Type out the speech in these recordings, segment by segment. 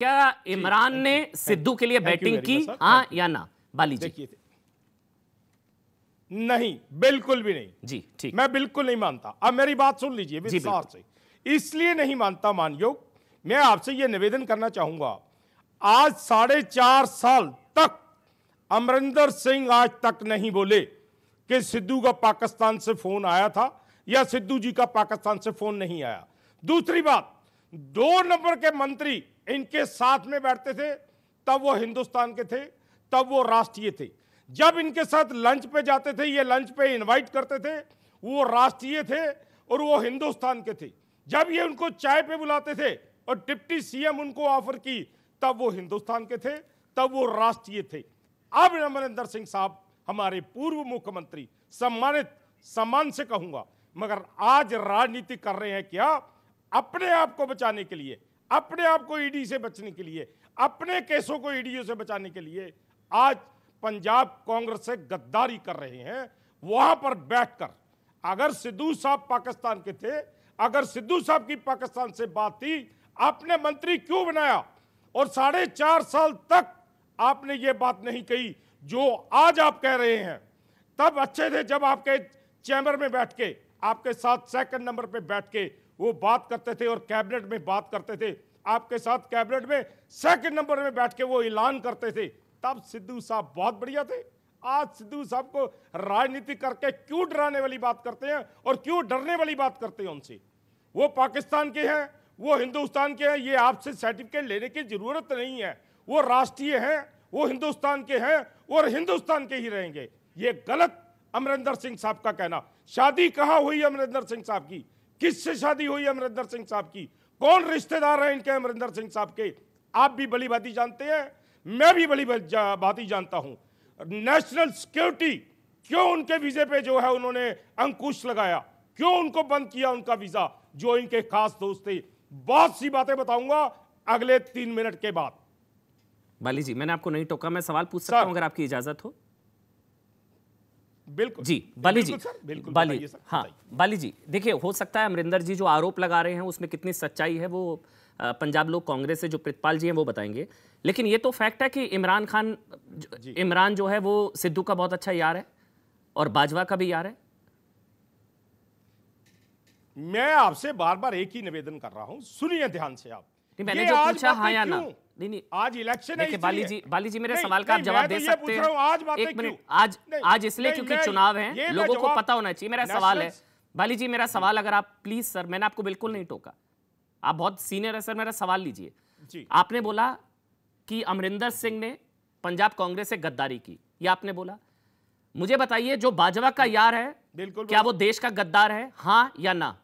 क्या इमरान ने सिद्धू के लिए बैटिंग की हाँ या ना बाली जी नहीं बिल्कुल भी नहीं जी ठीक मैं बिल्कुल नहीं मानता अब मेरी बात सुन लीजिए विस्तार से इसलिए नहीं मानता मानयोग मैं आपसे यह निवेदन करना चाहूंगा आज साढ़े चार साल तक अमरिंदर सिंह आज तक नहीं बोले कि सिद्धू का पाकिस्तान से फोन आया था या सिद्धू जी का पाकिस्तान से फोन नहीं आया दूसरी बात दो नंबर के मंत्री इनके साथ में बैठते थे तब वो हिंदुस्तान के थे तब वो राष्ट्रीय थे जब इनके साथ लंच पे जाते थे ये लंच पे इनवाइट करते थे वो राष्ट्रीय थे और वो हिंदुस्तान के थे जब ये उनको चाय पे बुलाते थे और डिप्टी सीएम उनको ऑफर की तब वो हिंदुस्तान के थे तब वो राष्ट्रीय थे अब अमरिंदर सिंह साहब हमारे पूर्व मुख्यमंत्री सम्मानित सम्मान से कहूंगा मगर आज राजनीति कर रहे हैं क्या अपने आप को बचाने के लिए अपने आप को ईडी से बचने के लिए अपने केसों को ईडीओ से बचाने के लिए आज पंजाब कांग्रेस से गद्दारी कर रहे हैं वहां पर बैठकर अगर सिद्धू साहब पाकिस्तान के थे अगर सिद्धू साहब की पाकिस्तान से बात थी आपने मंत्री क्यों बनाया और साढ़े चार साल तक आपने ये बात नहीं कही जो आज आप कह रहे हैं तब अच्छे थे जब आपके चैम्बर में बैठ के आपके साथ सेकंड नंबर पे बैठ के वो बात करते थे और कैबिनेट में बात करते थे आपके साथ कैबिनेट में सेकंड नंबर में बैठ के वो ऐलान करते थे तब सिद्धू साहब बहुत बढ़िया थे आज सिद्धू साहब को राजनीति करके क्यों डराने वाली बात करते हैं और क्यों डरने वाली बात करते हैं उनसे वो पाकिस्तान के हैं वो हिंदुस्तान के हैं ये आपसे सर्टिफिकेट लेने की ज़रूरत नहीं है वो राष्ट्रीय हैं वो हिंदुस्तान के हैं और हिंदुस्तान के ही रहेंगे ये गलत अमरिंदर सिंह साहब का कहना शादी कहाँ हुई अमरिंदर सिंह साहब की किससे शादी हुई अमरिंदर सिंह साहब की कौन रिश्तेदार हैं इनके अमरिंदर सिंह साहब के आप भी बड़ी भांति जानते हैं मैं भी बड़ी भांति जानता हूं नेशनल सिक्योरिटी क्यों उनके वीज़े पे जो है उन्होंने अंकुश लगाया क्यों उनको बंद किया उनका वीज़ा जो इनके खास दोस्त थे बहुत सी बातें बताऊंगा अगले तीन मिनट के बाद बाली जी मैंने आपको नहीं टोका मैं सवाल पूछ सकता हूं अगर आपकी इजाज़त हो बिल्कुल जी तो बाली जी बिल्कुल बाली हाँ बाली जी देखिए हो सकता है अमरिंदर जी जो आरोप लगा रहे हैं उसमें कितनी सच्चाई है वो पंजाब लोग कांग्रेस से जो प्रतपाल जी हैं वो बताएंगे लेकिन ये तो फैक्ट है कि इमरान खान इमरान जो है वो सिद्धू का बहुत अच्छा यार है और बाजवा का भी यार है मैं आपसे बार बार एक ही निवेदन कर रहा हूं सुनिए ध्यान से आप मैंने जो पूछा हाँ या ना नहीं नहीं आज इलेक्शन है बाली जी बाली जी मेरे सवाल का आप जवाब दे तो सकते हैं आज एक मिनट आज आज इसलिए क्योंकि चुनाव है लोगों को पता होना चाहिए मेरा सवाल है बाली जी मेरा सवाल अगर आप प्लीज सर मैंने आपको बिल्कुल नहीं टोका आप बहुत सीनियर है सर मेरा सवाल लीजिए आपने बोला कि अमरिंदर सिंह ने पंजाब कांग्रेस से गद्दारी की ये आपने बोला मुझे बताइए जो बाजवा का यार है क्या वो देश का गद्दार है हाँ या ना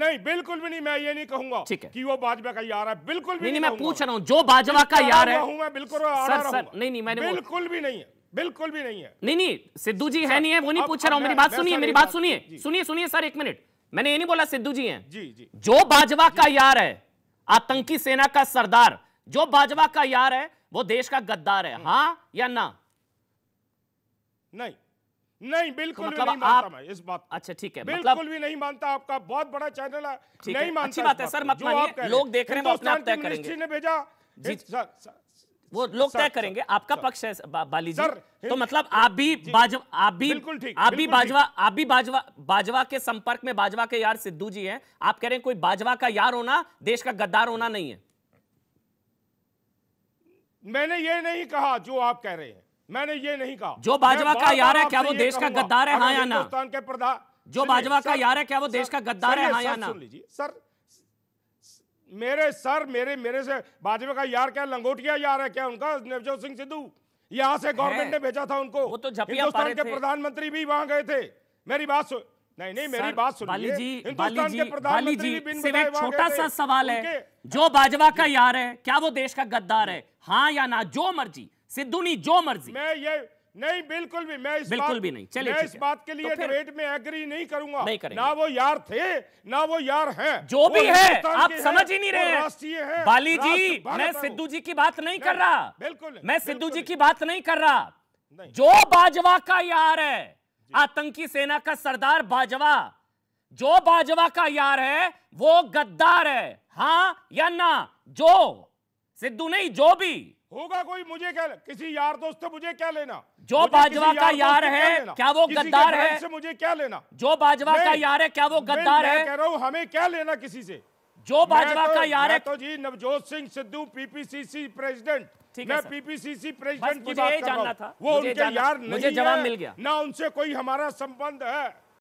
नहीं बिल्कुल भी नहीं मैं ये नहीं कहूंगा ठीक है कि वो भाजपा का यार है बिल्कुल भी नहीं, मैं पूछ रहा हूँ जो भाजपा का यार है मैं बिल्कुल नहीं नहीं मैंने बिल्कुल भी नहीं है बिल्कुल भी नहीं है नहीं नहीं सिद्धू जी है नहीं है वो नहीं पूछ रहा हूँ मेरी बात सुनिए मेरी बात सुनिए सुनिए सुनिए सर एक मिनट मैंने ये नहीं बोला सिद्धू जी हैं जी जी जो भाजपा का यार है आतंकी सेना का सरदार जो भाजपा का यार है वो देश का गद्दार है हम्म। हाँ या ना नहीं नहीं बिल्कुल तो मतलब नहीं मानता मैं इस बात अच्छा ठीक है मतलब बिल्कुल मतलब... भी नहीं मानता आपका बहुत बड़ा चैनल है नहीं है, मानता अच्छी बात है सर मतलब लोग देख रहे हैं तय करेंगे ने भेजा वो लोग तय करेंगे आपका पक्ष है बाली जी तो मतलब आप भी आप भी आप भी बाजवा आप भी बाजवा बाजवा के संपर्क में बाजवा के यार सिद्धू जी हैं आप कह रहे हैं कोई बाजवा का यार होना देश का गद्दार होना नहीं है मैंने ये नहीं कहा जो आप कह रहे हैं मैंने ये नहीं कहा जो भाजपा का हाँ यार है क्या वो देश का गद्दार है हाँ या ना हिंदुस्तान के प्रधान जो भाजपा का यार है क्या वो देश का गद्दार है हाँ या ना सर मेरे सर मेरे मेरे से भाजपा का यार क्या लंगोटिया यार है क्या उनका नवजोत सिंह सिद्धू यहाँ से गवर्नमेंट ने भेजा था उनको वो तो हिंदुस्तान के प्रधानमंत्री भी वहां गए थे मेरी बात सुन नहीं नहीं मेरी बात सुनिए हिंदुस्तान के प्रधानमंत्री सिर्फ छोटा सा सवाल है जो भाजपा का यार है क्या वो देश का गद्दार है हाँ या ना जो मर्जी सिद्धू नहीं जो मर्जी मैं ये नहीं बिल्कुल भी मैं इस बिल्कुल बात, भी नहीं चलिए मैं इस बात के तो लिए तो डिबेट में एग्री नहीं करूंगा नहीं करेंगे। ना वो यार थे ना वो यार हैं जो भी है आप समझ ही नहीं रहे राष्ट्रीय है बाली जी मैं सिद्धू जी की बात नहीं कर रहा बिल्कुल मैं सिद्धू जी की बात नहीं कर रहा जो बाजवा का यार है आतंकी सेना का सरदार बाजवा जो बाजवा का यार है वो गद्दार है हाँ या ना जो सिद्धू नहीं जो भी होगा कोई मुझे क्या किसी यार दोस्त से मुझे क्या लेना जो बाजवा का यार है क्या, वो गद्दार है से मुझे क्या लेना जो बाजवा का यार है क्या वो गद्दार है कह रहा हूँ हमें क्या लेना किसी से जो बाजवा तो- का यार है तो जी नवजोत सिंह सिद्धू पीपीसीसी प्रेसिडेंट मैं पीपीसीसी प्रेसिडेंट की बात कर रहा हूँ वो उनके यार नहीं मुझे जवाब मिल गया ना उनसे कोई हमारा संबंध है